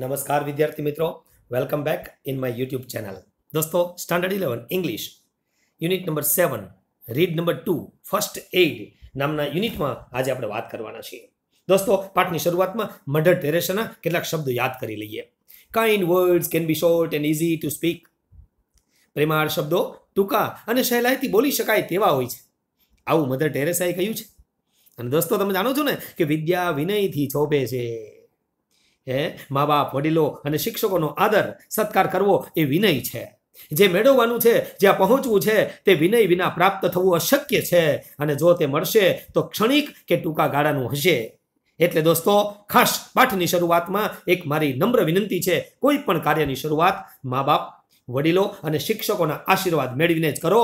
નમસ્કાર વિદ્યાર્થી મિત્રો welcome back in my YouTube channel દોસ્તો standard eleven English unit number seven read number two first aid નામના યુનિટમાં આજે આપણે વાત કરવાના છીએ દોસ્તો પાઠની શરૂઆતમાં મધર ટેરેસાના કેટલાક શબ્દો યાદ કરી લઈએ kind words can be short and easy to speak પ્રેમાળ શબ્દો ટૂંકા અને સહેલાઈથી બોલી શકાય તેવા હોય છે આવું મધર ટેરેસાએ કહ્યું છે અને દોસ્તો તમે જાણો છો ને કે વિદ્યા વિનયથી છોપે છે હે મા બાપ વડીલો અને શિક્ષકોનો આદર સત્કાર કરવો એ વિનય છે જે મેળવવાનું છે જ્યાં પહોંચવું છે તે વિનય વિના પ્રાપ્ત થવું અશક્ય છે અને જો તે મળશે તો ક્ષણિક કે ટૂંકા ગાળાનું હશે એટલે દોસ્તો ખાસ પાઠની શરૂઆતમાં એક મારી નમ્ર વિનંતી છે કોઈ પણ કાર્યની શરૂઆત મા બાપ વડીલો અને શિક્ષકોના આશીર્વાદ મેળવીને જ કરો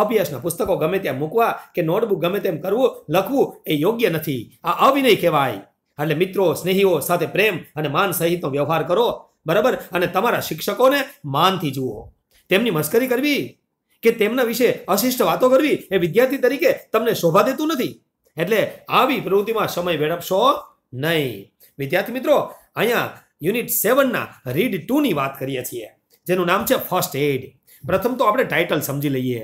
અભ્યાસના પુસ્તકો ગમે ત્યાં મૂકવા કે નોટબુક ગમે તેમ કરવું લખવું એ યોગ્ય નથી આ અવિનય કહેવાય એટલે મિત્રો સ્નેહીઓ સાથે પ્રેમ અને માન સહિતનો વ્યવહાર કરો બરાબર અને તમારા શિક્ષકોને માનથી જુઓ તેમની મસ્કરી કરવી કે તેમના વિશે અશિષ્ટ વાતો કરવી એ વિદ્યાર્થી તરીકે તમને શોભા દેતું નથી એટલે આવી પ્રવૃત્તિમાં સમય વેડપશો નહીં વિદ્યાર્થી મિત્રો અહીંયા યુનિટ સેવનના રીડ ટુની વાત કરીએ છીએ જેનું નામ છે ફર્સ્ટ એડ પ્રથમ તો આપણે ટાઇટલ સમજી લઈએ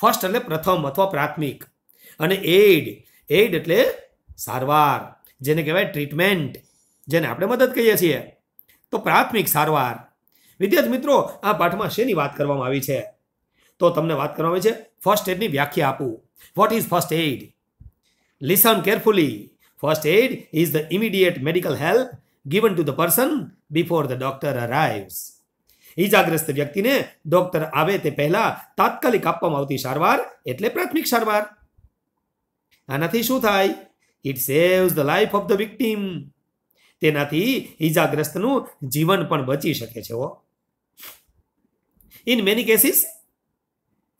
ફર્સ્ટ એટલે પ્રથમ અથવા પ્રાથમિક અને એડ એડ એટલે સારવાર જેને કહેવાય ટ્રીટમેન્ટ જેને આપણે મદદ કહીએ છીએ તો પ્રાથમિક સારવાર વિદ્યાર્થી મિત્રો આ પાઠમાં શેની વાત કરવામાં આવી છે તો તમને વાત કરવામાં આવી છે ફર્સ્ટ એડની વ્યાખ્યા આપું what is first aid listen carefully first aid is the immediate medical help given to the person before the doctor arrives ઈજાગ્રસ્ત વ્યક્તિને ડોક્ટર આવે તે પહેલાં તાત્કાલિક આપવામાં આવતી સારવાર એટલે પ્રાથમિક સારવાર આનાથી શું થાય it saves the life of the victim તેનાથી ઈજાગ્રસ્તનું જીવન પણ બચી શકે છે oh in many cases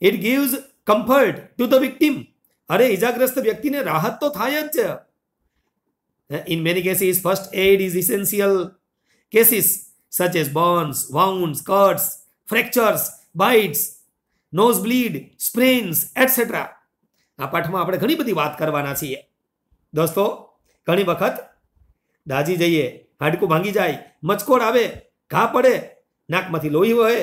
it gives comfort to the victim અરે ઈજાગ્રસ્ત વ્યક્તિને રાહત તો થાય જ છે in many cases first aid is essential cases such as bones wound cuts fractures bites nose bleed sprains etcetera આ પાઠમાં આપણે ઘણી બધી વાત કરવાના છીએ દોસ્તો ઘણી વખત દાજી જઈએ હાડકું ભાંગી જાય મચકોડ આવે ઘા પડે નાકમાંથી લોહી વહે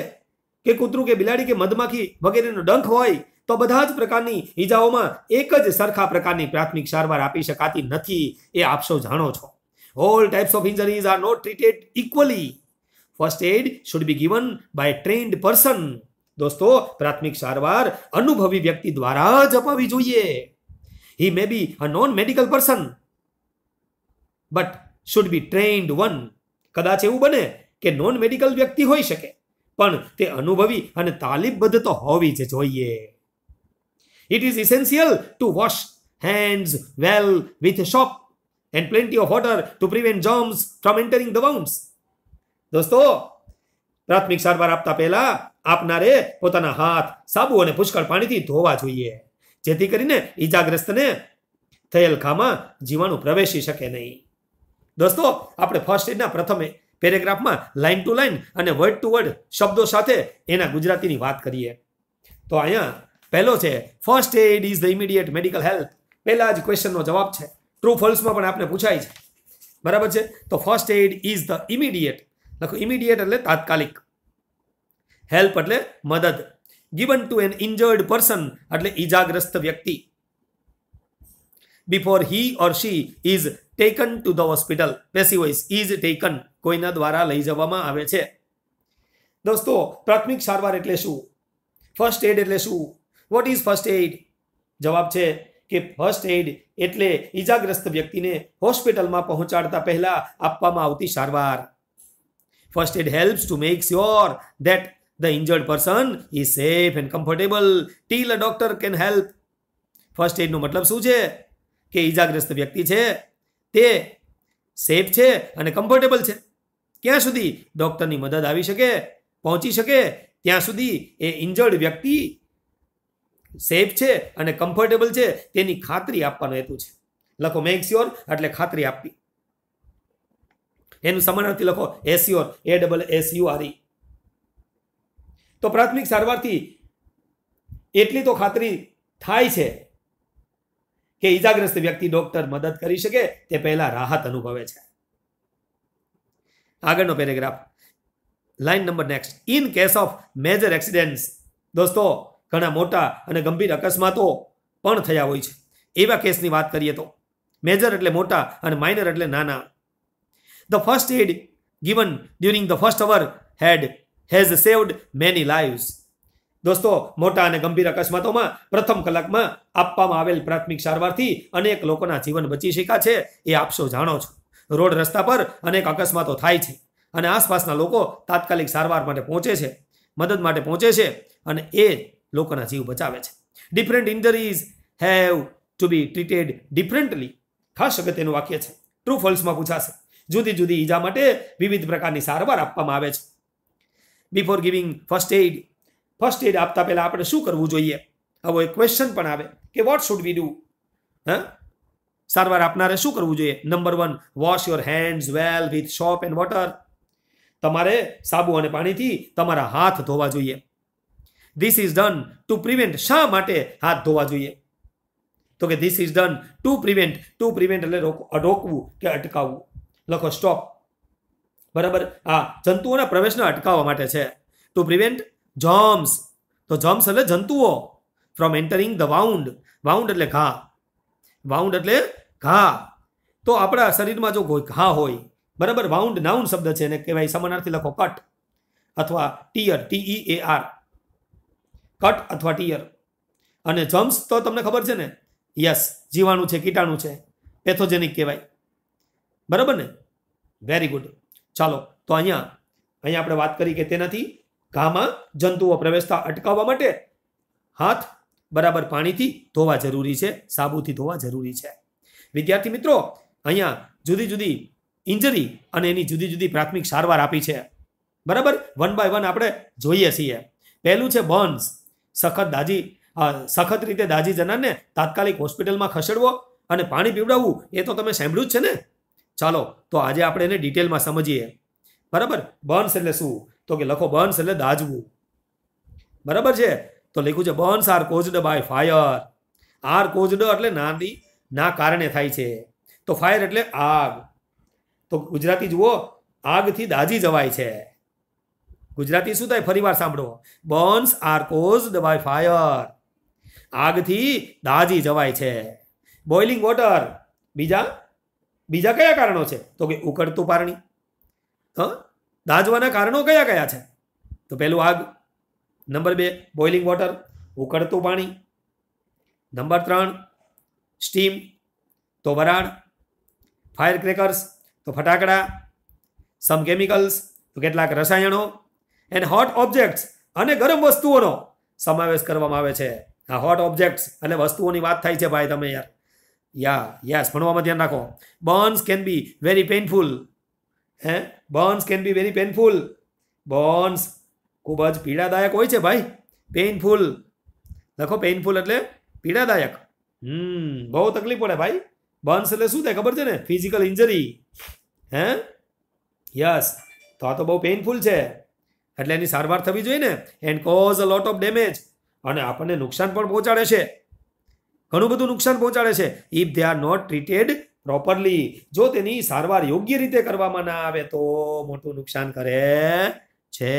કે કૂતરું કે બિલાડી કે મધમાખી વગેરેનો ડંખ હોય તો બધા જ પ્રકારની ઈજાઓમાં એક જ સરખા પ્રકારની પ્રાથમિક સારવાર આપી શકાતી નથી એ આપશો જાણો છો all types of injuries are not treated equally first aid should be given by trained person દોસ્તો પ્રાથમિક સારવાર અનુભવી વ્યક્તિ દ્વારા જ અપાવી જોઈએ He may be a non medical person, but should be trained one. કદાચ એવું બને કે નોન મેડિકલ વ્યક્તિ હોઈ શકે પણ તે અનુભવી અને તાલીમબદ્ધ તો હોવી જ જોઈએ it is essential to wash hands well with soap and plenty of water to prevent germs from entering the wounds દોસ્તો પ્રાથમિક સારવાર આપતા પહેલા આપનારે પોતાના હાથ સાબુ અને પુષ્કળ પાણીથી ધોવા જોઈએ જેથી કરીને ઈજાગ્રસ્તને થયેલ ખામાં જીવાણુ પ્રવેશી શકે નહીં દોસ્તો આપણે ફર્સ્ટ એડના પ્રથમ પેરેગ્રાફમાં લાઇન ટુ લાઇન અને વર્ડ ટુ વર્ડ શબ્દો સાથે એના ગુજરાતીની વાત કરીએ તો અહીંયા પહેલો છે first aid is the immediate medical health પહેલા જ ક્વેશ્ચનનો જવાબ છે ટ્રુ ફોલ્સમાં પણ આપણે પૂછાય છે બરાબર છે તો first aid is the immediate લખો ઇમિડિયેટ એટલે તાત્કાલિક હેલ્પ એટલે મદદ given to an injured person એટલે ઈજાગ્રસ્ત વ્યક્તિ before he or she is taken to the hospital પેસી પેસિવોઇસ ઇઝ ટેકન કોઈના દ્વારા લઈ જવામાં આવે છે દોસ્તો પ્રાથમિક સારવાર એટલે શું ફર્સ્ટ એડ એટલે શું વોટ ઇઝ ફર્સ્ટ એડ જવાબ છે કે ફર્સ્ટ એડ એટલે ઈજાગ્રસ્ત વ્યક્તિને હોસ્પિટલમાં પહોંચાડતા પહેલા આપવામાં આવતી સારવાર first aid helps to make sure that The injured person is safe and comfortable till a doctor can help. First એડનો મતલબ શું છે કે ઈજાગ્રસ્ત વ્યક્તિ છે તે સેફ છે અને કમ્ફર્ટેબલ છે ક્યાં સુધી ડૉક્ટરની મદદ આવી શકે પહોંચી શકે ત્યાં સુધી એ ઇન્જર્ડ વ્યક્તિ સેફ છે અને કમ્ફર્ટેબલ છે તેની ખાતરી આપવાનો હેતુ છે લખો મેક સ્યોર એટલે ખાતરી આપવી એનું સમાનાર્થી લખો assure A double S U R E તો પ્રાથમિક સારવારથી એટલી તો ખાતરી થાય છે કે ઈજાગ્રસ્ત વ્યક્તિ ડોક્ટર મદદ કરી શકે તે પહેલા રાહત અનુભવે છે આગળનો paragraph line number next in case of major accidents દોસ્તો ઘણા મોટા અને ગંભીર અકસ્માતો પણ થયા હોય છે એવા કેસની વાત કરીએ તો મેજર એટલે મોટા અને માઇનર એટલે નાના the first aid given during the first hour had has saved many lives દોસ્તો મોટા અને ગંભીર અકસ્માતોમાં પ્રથમ કલાકમાં આપવામાં આવેલ પ્રાથમિક સારવારથી અનેક લોકોના જીવન બચી શક્યા છે એ આપશો જાણો છો રોડ રસ્તા પર અનેક અકસ્માતો થાય છે અને આસપાસના લોકો તાત્કાલિક સારવાર માટે પહોંચે છે મદદ માટે પહોંચે છે અને એ લોકોના જીવ બચાવે છે different injuries have to be treated differently ખાસ અગત્યનું વાક્ય છે ટ્રુ ફોલ્સમાં પૂછાશે જુદી જુદી ઈજા માટે વિવિધ પ્રકારની સારવાર આપવામાં આવે છે before giving first aid first aid આપતા પહેલાં આપણે શું કરવું જોઈએ હવે ક્વેશ્ચન પણ આવે કે વોટ શુડ વી ડુ હા સારવાર આપનારે શું કરવું જોઈએ number one wash your hands well with soap and water તમારે સાબુ અને પાણીથી તમારા હાથ ધોવા જોઈએ this is done to prevent શા માટે હાથ ધોવા જોઈએ તો કે this is done to prevent to prevent એટલે રોક રોકવું કે અટકાવવું લખો સ્ટોપ બરાબર આ જંતુઓના પ્રવેશને અટકાવવા માટે છે ટુ પ્રિવેન્ટ જોમ્સ તો જોમ્સ એટલે જંતુઓ from entering the wound wound એટલે ઘા વાઉન્ડ એટલે ઘા તો આપણા શરીરમાં જો ઘા હોય બરાબર વાઉન્ડ નાઉન શબ્દ છે એને કહેવાય સમાનાર્થી લખો કટ અથવા ટીયર ટીઈ એ આર કટ અથવા ટીયર અને જમ્સ તો તમને ખબર છે ને યસ જીવાણું છે કીટાણું છે પેથોજેનિક કહેવાય બરાબર ને વેરી ગુડ ચાલો તો અહીંયા અહીંયા આપણે વાત કરી કે તેનાથી ઘામાં જંતુઓ પ્રવેશતા અટકાવવા માટે હાથ બરાબર પાણીથી ધોવા જરૂરી છે સાબુથી ધોવા જરૂરી છે વિદ્યાર્થી મિત્રો અહીંયા જુદી જુદી ઇન્જરી અને એની જુદી જુદી પ્રાથમિક સારવાર આપી છે બરાબર વન બાય વન આપણે જોઈએ છીએ પહેલું છે બર્ન્સ સખત દાજી સખત રીતે દાજી જનારને તાત્કાલિક હોસ્પિટલમાં ખસેડવો અને પાણી પીવડાવવું એ તો તમે સાંભળ્યું જ છે ને ચાલો તો આજે આપણે એને ડિટેલમાં સમજીએ બરાબર બર્ન્સ એટલે શું તો કે લખો બર્ન્સ એટલે દાજવું બરાબર છે તો લખ્યું છે burns are caused by fire are caused એટલે નાની ના કારણે થાય છે તો ફાયર એટલે આગ તો ગુજરાતી જુઓ આગથી દાજી જવાય છે ગુજરાતી શું થાય ફરીવાર સાંભળો burns are caused by fire આગથી દાજી જવાય છે બોઇલિંગ વોટર બીજા બીજા કયા કારણો છે તો કે ઉકળતું પારણી હં દાજવાના કારણો કયા કયા છે તો પહેલું આગ નંબર બે બોઇલિંગ વોટર ઉકળતું પાણી નંબર ત્રણ સ્ટીમ તો વરાળ ફાયર ક્રેકર્સ તો ફટાકડા સમ કેમિકલ્સ તો કેટલાક રસાયણો એન્ડ હોટ ઓબ્જેક્ટ્સ અને ગરમ વસ્તુઓનો સમાવેશ કરવામાં આવે છે આ હોટ ઓબ્જેક્ટ્સ એટલે વસ્તુઓની વાત થાય છે ભાઈ તમે યાર યા યસ ભણવામાં ધ્યાન રાખો burns can be very painful hey burns can be very painful burns ખૂબ જ પીડાદાયક હોય છે ભાઈ પેઇનફુલ લખો પેઇનફુલ એટલે પીડાદાયક હમ બહુ તકલીફ પડે ભાઈ બર્ન્સ એટલે શું થાય ખબર છે ને ફિઝિકલ ઇન્જરી હે યસ તો આ તો બહુ પેઇનફુલ છે એટલે એની સારવાર થવી જોઈએ ને and cause a lot of damage અને આપણને નુકસાન પણ પહોંચાડે છે ઘણું બધું નુકસાન પહોંચાડે છે if they are not treated properly જો તેની સારવાર યોગ્ય રીતે કરવામાં ના આવે તો મોટું નુકસાન કરે છે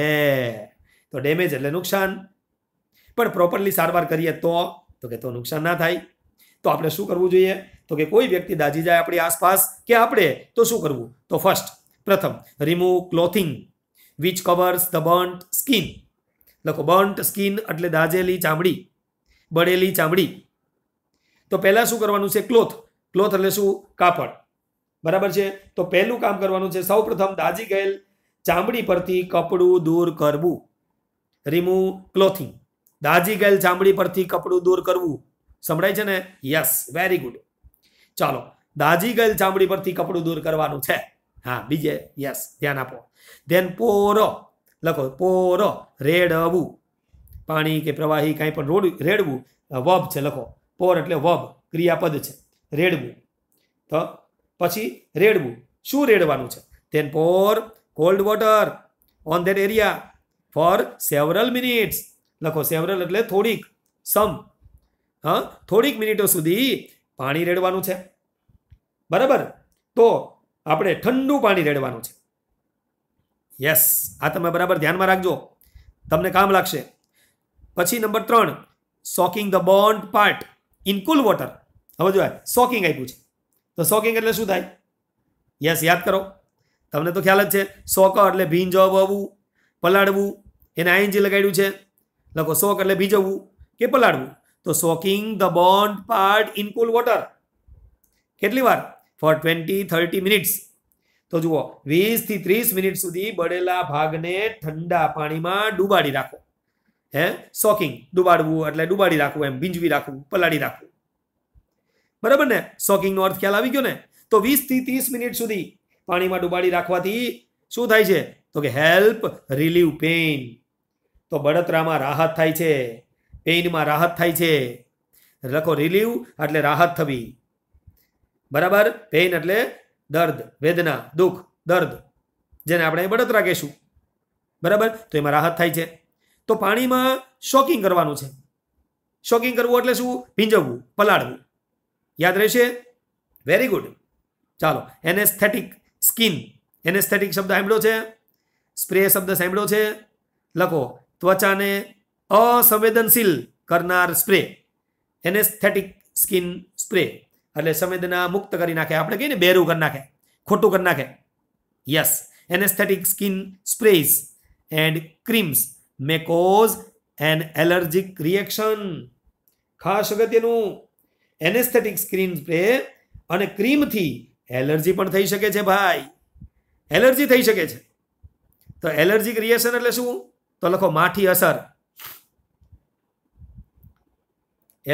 તો ડેમેજ એટલે નુકસાન પણ પ્રોપરલી સારવાર કરીએ તો તો કે તો નુકસાન ના થાય તો આપણે શું કરવું જોઈએ તો કે કોઈ વ્યક્તિ દાજી જાય આપણી આસપાસ કે આપણે તો શું કરવું તો ફર્સ્ટ પ્રથમ remove clothing which covers the burnt skin લખો બર્ન્ટ સ્કીન એટલે દાજેલી ચામડી બળેલી ચામડી તો પહેલાં શું કરવાનું છે ક્લોથ ક્લોથ એટલે શું કાપડ બરાબર છે તો પહેલું કામ કરવાનું છે સૌપ્રથમ દાજી ગયેલ ચામડી પરથી કપડું દૂર કરવું રિમૂવ ક્લોથિંગ દાજી ગયેલ ચામડી પરથી કપડું દૂર કરવું સંભળાય છે ને યસ વેરી ગુડ ચાલો દાજી ગયેલ ચામડી પરથી કપડું દૂર કરવાનું છે હા બીજે યસ ધ્યાન આપો ધેન પોરો લખો પોરો રેડવું પાણી કે પ્રવાહી કાંઈ પણ રોડ રેડવું વબ છે લખો પોર એટલે વબ ક્રિયાપદ છે રેડવું તો પછી રેડવું શું રેડવાનું છે then pour cold water on that area for several minutes લખો સેવરલ એટલે થોડીક સમ હા થોડીક મિનિટો સુધી પાણી રેડવાનું છે બરાબર તો આપણે ઠંડુ પાણી રેડવાનું છે યસ આ તમે બરાબર ધ્યાનમાં રાખજો તમને કામ લાગશે પછી નંબર ત્રણ soaking the burned part in cool water હવે જો સોકિંગ આપ્યું છે તો સોકિંગ એટલે શું થાય યસ યાદ કરો તમને તો ખ્યાલ જ છે સોક એટલે આવવું પલાળવું એને આઈએનજી લગાડ્યું છે લખો સોક એટલે ભીજવવું કે પલાળવું તો soaking the burned part in cool water કેટલી વાર ફોર ટ્વેન્ટી થર્ટી મિનિટ્સ તો જુઓ વીસથી ત્રીસ મિનિટ સુધી બળેલા ભાગને ઠંડા પાણીમાં ડૂબાડી રાખો હે શોકિંગ ડુબાડવું એટલે ડુબાડી રાખવું એમ ભીંજવી રાખવું પલાળી રાખવું બરાબર ને શોકિંગનો અર્થ ખ્યાલ આવી ગયો ને તો વીસથી ત્રીસ મિનિટ સુધી પાણીમાં ડુબાડી રાખવાથી શું થાય છે તો કે હેલ્પ રિલીવ પેઇન તો બળતરામાં રાહત થાય છે પેઇનમાં રાહત થાય છે લખો રિલીવ એટલે રાહત થવી બરાબર પેઇન એટલે દર્દ વેદના દુઃખ દર્દ જેને આપણે બળતરા કહેશું બરાબર તો એમાં રાહત થાય છે તો પાણીમાં શોકિંગ કરવાનું છે શોકિંગ કરવું એટલે શું ભીંજવવું પલાળવું યાદ રહેશે વેરી ગુડ ચાલો એનેસ્થેટિક સ્કિન એનેસ્થેટિક શબ્દ સાંભળ્યો છે સ્પ્રે શબ્દ સાંભળ્યો છે લખો ત્વચાને અસંવેદનશીલ કરનાર સ્પ્રે એનેસ્થેટિક સ્કિન સ્પ્રે એટલે સંવેદના મુક્ત કરી નાખે આપણે કહીએ ને બેરું કરી નાખે ખોટું કરી નાખે yes anaesthetic skin sprays and creams may cause an allergic reaction ખાસ અગત્યનું એનેસ્થેટિક સ્ક્રીન સ્પ્રે અને ક્રીમથી એલર્જી પણ થઈ શકે છે ભાઈ એલર્જી થઈ શકે છે તો એલર્જીક રિએક્શન એટલે શું તો લખો માઠી અસર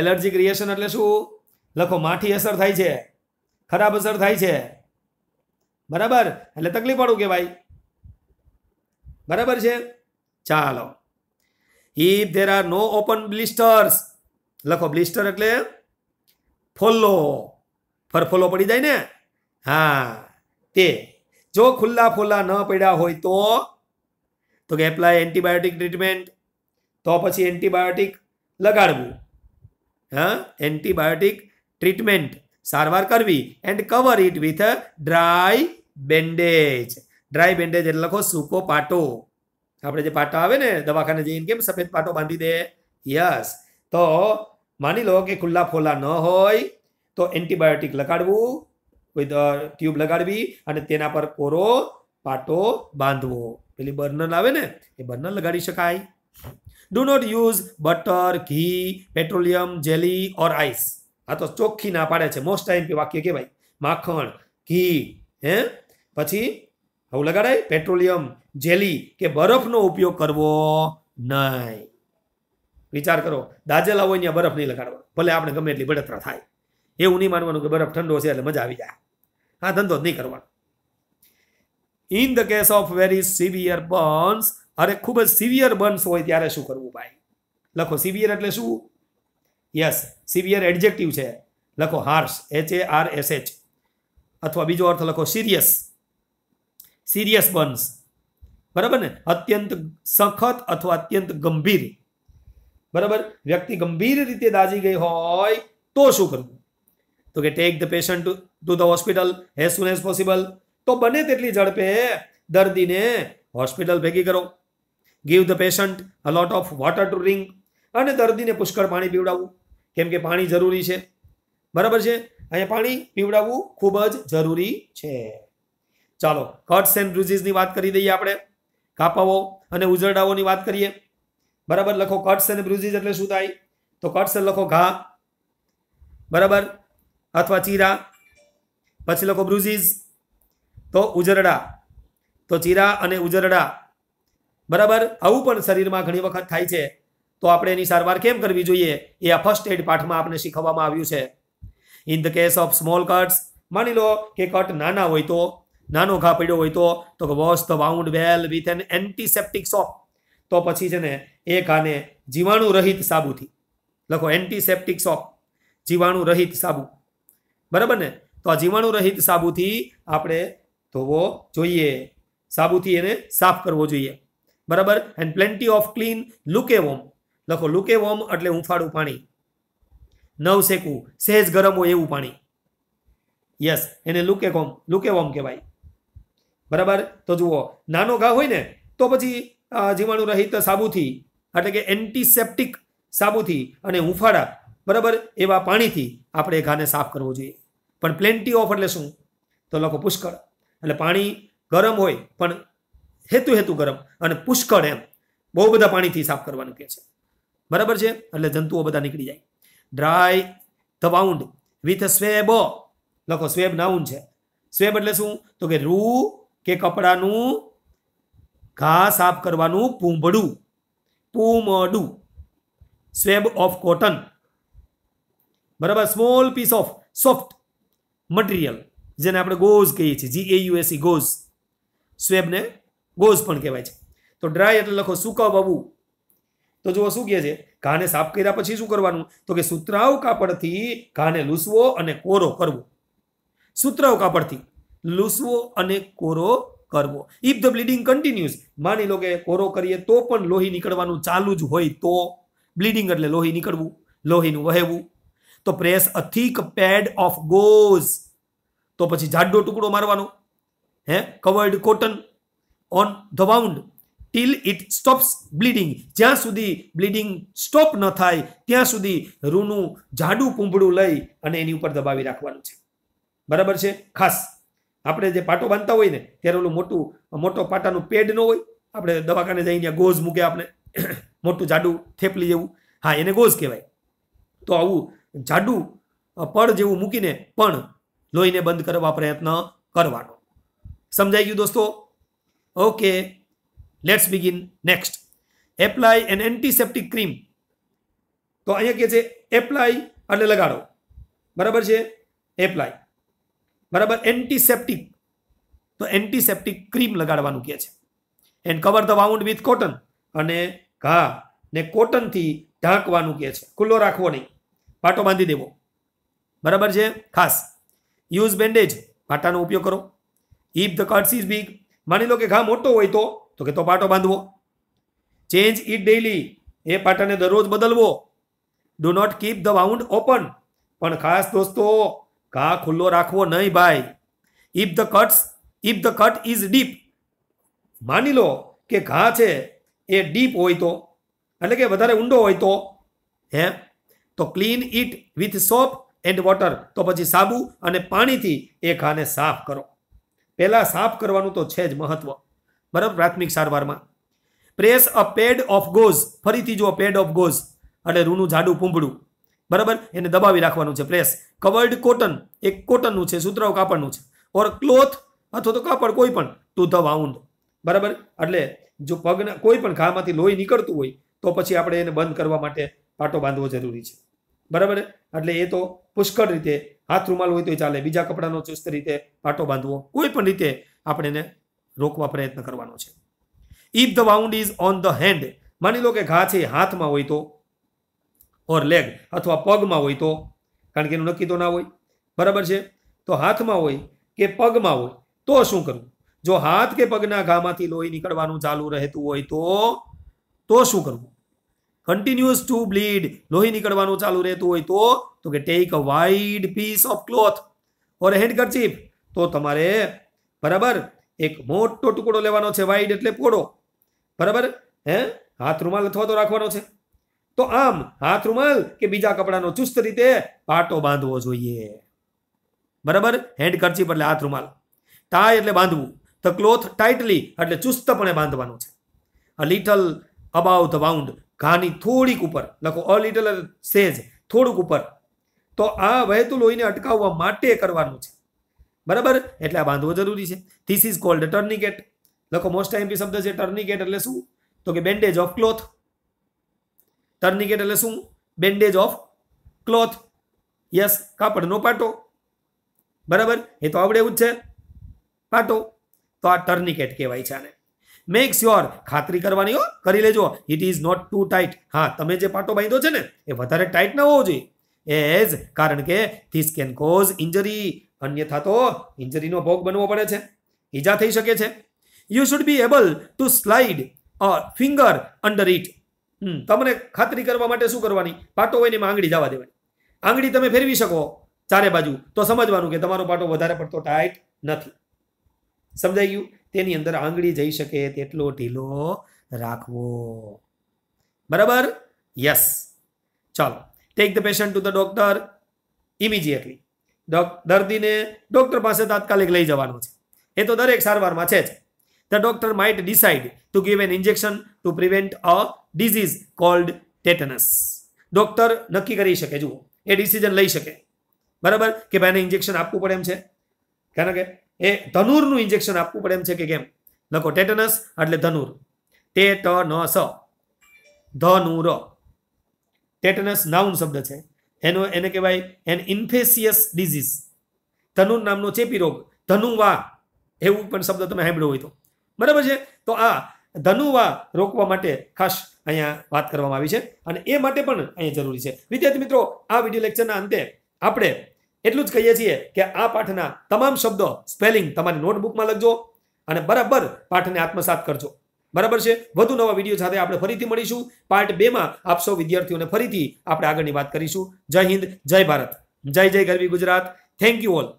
એલર્જીક રિએક્શન એટલે શું લખો માઠી અસર થાય છે ખરાબ અસર થાય છે બરાબર એટલે તકલીફ પડવું કે ભાઈ બરાબર છે ચાલો if there are no open blisters લખો બ્લિસ્ટર એટલે ફોલ્લો ફરફોલ્લો પડી જાય ને હા તે જો ખુલ્લા ફોલ્લા ન પડ્યા હોય તો તો કે એપ્લાય એન્ટીબાયોટિક ટ્રીટમેન્ટ તો પછી એન્ટીબાયોટિક લગાડવું હા એન્ટીબાયોટિક ટ્રીટમેન્ટ સારવાર કરવી and cover it with dry bandage dry bandage એટલે લખો સૂકો પાટો આપણે જે પાટો આવે ને દવાખાને જઈને કેમ સફેદ પાટો બાંધી દે યસ તો માની લો કે ખુલ્લા ફોલા ન હોય તો એન્ટીબાયોટિક લગાડવું વિથ ટ્યુબ લગાડવી અને તેના પર કોરો પાટો બાંધવો પેલી બર્નર આવે ને એ બર્નર લગાડી શકાય do not use butter ghee petroleum jelly or ice આ તો ચોખ્ખી ના પાડે છે મોસ્ટ ટાઈમ વાક્ય કહેવાય માખણ ઘી હે પછી હવે લગાડાય પેટ્રોલિયમ જેલી કે બરફનો ઉપયોગ કરવો નહીં વિચાર કરો દાજેલા હોય ત્યાં બરફ નહીં લગાડવા ભલે આપણે ગમે એટલી બળતરા થાય એવું નહીં માનવાનું કે બરફ ઠંડો છે એટલે મજા આવી જાય આ ધંધો જ નહીં કરવાનો in the case of very severe burns અરે ખૂબ જ સિવિયર બર્ન્સ હોય ત્યારે શું કરવું ભાઈ લખો સિવિયર એટલે શું યસ સિવિયર એડજેક્ટિવ છે લખો harsh H A R S H અથવા બીજો અર્થ લખો સિરિયસ સિરિયસ બર્ન્સ બરાબર ને અત્યંત સખત અથવા અત્યંત ગંભીર બરાબર વ્યક્તિ ગંભીર રીતે દાઝી ગઈ હોય તો શું કરવું તો કે take the patient to the hospital as soon as possible તો બને તેટલી ઝડપે દર્દીને હોસ્પિટલ ભેગી કરો give the patient a lot of water to drink અને દર્દીને પુષ્કળ પાણી પીવડાવવું કેમ કે પાણી જરૂરી છે બરાબર છે અહીંયા પાણી પીવડાવવું ખૂબ જ જરૂરી છે ચાલો કટ્સ એન્ડ બ્રુઝીસની વાત કરી દઈએ આપણે કાપાઓ અને ઉજરડાઓની વાત કરીએ બરાબર લખો કટ્સ એન્ડ બ્રુઝિસ એટલે શું થાય તો કટ્સ લખો ઘા બરાબર અથવા ચીરા પછી લખો બ્રુઝિસ તો ઉજરડા તો ચીરા અને ઉજરડા બરાબર આવું પણ શરીરમાં ઘણી વખત થાય છે તો આપણે એની સારવાર કેમ કરવી જોઈએ એ આ ફર્સ્ટ એડ પાઠમાં આપણે શીખવવામાં આવ્યું છે in the case of small cuts માની લો કે કટ નાના હોય તો નાનો ઘા પડ્યો હોય તો તો કે wash the wound well with an antiseptic soap તો પછી છે ને એ ઘાને જીવાણુ રહિત સાબુથી લખો એન્ટીસેપ્ટિક સોપ જીવાણુ રહિત સાબુ બરાબર ને તો આ જીવાણુ રહિત સાબુથી આપણે ધોવો જોઈએ સાબુથી એને સાફ કરવો જોઈએ બરાબર and plenty of clean lukewarm લખો લુકેવોમ એટલે હુંફાળું પાણી નવ શેકું સહેજ ગરમ હોય એવું પાણી યસ એને લુકે લુકેકોમ લુકેવોમ કહેવાય બરાબર તો જુઓ નાનો ઘા હોય ને તો પછી જીવાણુ રહિત સાબુથી એટલે કે એન્ટીસેપ્ટિક સાબુથી અને હુંફાળા બરાબર એવા પાણીથી આપણે ઘાને સાફ કરવો જોઈએ પણ પ્લેન્ટી ઓફ એટલે શું તો લખો પુષ્કળ એટલે પાણી ગરમ હોય પણ હેતુ હેતુ ગરમ અને પુષ્કળ એમ બહુ બધા પાણીથી સાફ કરવાનું કહે છે બરાબર છે એટલે જંતુઓ બધા નીકળી જાય dry the wound with swab લખો સ્વેબ નાઉન છે સ્વેબ એટલે શું તો કે રૂ કે કપડાનું ઘા સાફ કરવાનું પૂંભડું પૂમડું સ્વેબ ઓફ કોટન બરાબર small piece of soft material જેને આપણે ગોઝ કહીએ છીએ જી એ યુએસી ગોઝ સ્વેબને ગોઝ પણ કહેવાય છે તો ડ્રાય એટલે લખો સૂકવવું તો જુઓ શું કહે છે ઘાને સાફ કર્યા પછી શું કરવાનું તો કે સુતરાવ કાપડથી ઘાને લૂસવો અને કોરો કરવો સુતરાવ કાપડથી લૂસવો અને કોરો કરવો ઇફ ધ બ્લીડિંગ કન્ટિન્યુઝ માની લો કે કોરો કરીએ તો પણ લોહી નીકળવાનું ચાલુ જ હોય તો બ્લીડિંગ એટલે લોહી નીકળવું લોહીનું વહેવું તો press a thick pad of gauze તો પછી જાડો ટુકડો મારવાનો હે covered cotton on the wound till it stops bleeding જ્યાં સુધી બ્લીડિંગ સ્ટોપ ન થાય ત્યાં સુધી રૂનું જાડું પૂંભળું લઈ અને એની ઉપર દબાવી રાખવાનું છે બરાબર છે ખાસ આપણે જે પાટો બાંધતા હોય ને ત્યારે ઓલું મોટું મોટો પાટાનું પેડ ન હોય આપણે દવાખાને જઈને ગોઝ મૂકે આપણે મોટું જાડું થેપલી જેવું હા એને ગોઝ કહેવાય તો આવું જાડું પડ જેવું મૂકીને પણ લોહીને બંધ કરવા પ્રયત્ન કરવાનો સમજાઈ ગયું દોસ્તો okay let's begin next apply an antiseptic cream તો અહીંયા કહે છે એપ્લાય એટલે લગાડો બરાબર છે એપ્લાય બરાબર એન્ટીસેપ્ટિક તો એન્ટીસેપ્ટિક ક્રીમ લગાડવાનું કહે છે and cover the wound with cotton અને ઘા ને કોટનથી ઢાંકવાનું કહે છે ખુલ્લો રાખવો નહીં પાટો બાંધી દેવો બરાબર છે ખાસ યુઝ બેન્ડેજ પાટાનો ઉપયોગ કરો if the cuts is big માની લો કે ઘા મોટો હોય તો તો કે તો પાટો બાંધવો ચેન્જ ઇટ ડેઇલી એ પાટાને દરરોજ બદલવો do not keep the wound open પણ ખાસ દોસ્તો ઘા ખુલ્લો રાખવો નહીં ભાઈ if the cuts if the cut is deep માની લો કે ઘા છે એ ડીપ હોય તો એટલે કે વધારે ઊંડો હોય તો હે તો clean it with soap and water તો પછી સાબુ અને પાણીથી એ ઘાને સાફ કરો પહેલાં સાફ કરવાનું તો છે જ મહત્વ બરાબર પ્રાથમિક સારવારમાં press a pad of gauze ફરીથી જુઓ પેડ ઓફ ગોઝ એટલે રૂનું જાડું પૂંભડું બરાબર એને દબાવી રાખવાનું છે પ્રેસ કવર્ડ કોટન એક કોટનનું છે સુતરાઉ કાપડનું છે ઓર ક્લોથ અથવા તો કાપડ કોઈ પણ ટુ ધ વાઉન્ડ બરાબર એટલે જો પગના કોઈ પણ ઘામાંથી લોહી નીકળતું હોય તો પછી આપણે એને બંધ કરવા માટે પાટો બાંધવો જરૂરી છે બરાબર એટલે એ તો પુષ્કળ રીતે હાથ રૂમાલ હોય તો ચાલે બીજા કપડાનો ચુસ્ત રીતે પાટો બાંધવો કોઈ પણ રીતે આપણે એને રોકવા પ્રયત્ન કરવાનો છે if the wound is on the hand માની લો કે ઘા છે હાથમાં હોય તો ઓર લેગ અથવા પગમાં હોય તો કારણ કે એનું નક્કી તો ના હોય બરાબર છે તો હાથમાં હોય કે પગમાં હોય તો શું કરવું જો હાથ કે પગના ઘામાંથી લોહી નીકળવાનું ચાલુ રહેતું હોય તો તો શું કરવું કન્ટિન્યુઅસ ટુ બ્લીડ લોહી નીકળવાનું ચાલુ રહેતું હોય તો તો કે take a wide piece of cloth or handkerchief તો તમારે બરાબર એક મોટો ટુકડો લેવાનો છે વાઇડ એટલે પોડો બરાબર હે હાથ રૂમાલ અથવા તો રાખવાનો છે તો આમ હાથ રૂમાલ કે બીજા કપડાનો ચુસ્ત રીતે પાટો બાંધવો જોઈએ બરાબર હેન્ડ કરચીપ એટલે હાથ રૂમાલ ટાય એટલે બાંધવું ધ ક્લોથ ટાઇટલી એટલે ચુસ્તપણે બાંધવાનું છે a little above the wound ઘાની થોડીક ઉપર લખો અ લિટલ સેજ થોડુંક ઉપર તો આ વહેતું લોહીને અટકાવવા માટે કરવાનું છે બરાબર એટલે આ બાંધવો જરૂરી છે ધીસ ઇઝ કોલ્ડ ટર્નિકેટ લખો મોસ્ટ ટાઈમથી શબ્દ છે ટર્નિકેટ એટલે શું તો કે બેન્ડેજ ઓફ ક્લોથ ટર્નિકેટ એટલે શું બેન્ડેજ ઓફ ક્લોથ યસ કાપડનો પાટો બરાબર એ તો આવડે એવું જ છે પાટો તો આ ટર્નિકેટ કહેવાય છે આને મેક શ્યોર ખાતરી કરવાની હો કરી લેજો it is not too tight હા તમે જે પાટો બાંધ્યો છે ને એ વધારે ટાઈટ ન હોવો જોઈએ એઝ કારણ કે ધીસ કેન કોઝ ઇન્જરી અન્યથા તો ઇન્જરીનો ભોગ બનવો પડે છે ઈજા થઈ શકે છે you should be able to slide a finger under it તમને ખાતરી કરવા માટે શું કરવાની પાટો હોય ને એમાં આંગળી જવા દેવાની આંગળી તમે ફેરવી શકો ચારે બાજુ તો સમજવાનું કે તમારો પાટો વધારે પડતો ટાઈટ નથી સમજાઈ ગયું તેની અંદર આંગળી જઈ શકે તેટલો ઢીલો રાખવો બરાબર યસ ચાલો take the patient to the doctor immediately દર્દીને ડોક્ટર પાસે તાત્કાલિક લઈ જવાનો છે એ તો દરેક સારવારમાં છે જ the doctor might decide to give an injection to prevent a disease called tetanus doctor નક્કી કરી શકે જુઓ એ ડિસિઝન લઈ શકે બરાબર કે ભાઈ એને ઇન્જેક્શન આપવું પડે એમ છે કારણ કે એ ધનુરનું ઇન્જેક્શન આપવું પડે એમ છે કે કેમ લખો ટેટનસ એટલે ધનુર તે ટ ન સ ધનુર ટેટનસ નાઉન શબ્દ છે એનો એને કહેવાય એન ઇન્ફેસિયસ ડિઝીઝ ધનુર નામનો ચેપી રોગ ધનુવા એવું પણ શબ્દ તમે સાંભળ્યો હોય તો બરાબર છે તો આ ધનુવા રોકવા માટે ખાસ અહીંયા વાત કરવામાં આવી છે અને એ માટે પણ અહીંયા જરૂરી છે વિદ્યાર્થી મિત્રો આ વિડીયો લેક્ચરના અંતે આપણે એટલું જ કહીએ છીએ કે આ પાઠના તમામ શબ્દો સ્પેલિંગ તમારી નોટબુકમાં લખજો અને બરાબર પાઠને આત્મસાત કરજો બરાબર છે વધુ નવા વિડીયો સાથે આપણે ફરીથી મળીશું પાર્ટ બેમાં આપ સૌ વિદ્યાર્થીઓને ફરીથી આપણે આગળની વાત કરીશું જય હિન્દ જય ભારત જય જય ગરવી ગુજરાત થેન્ક યુ ઓલ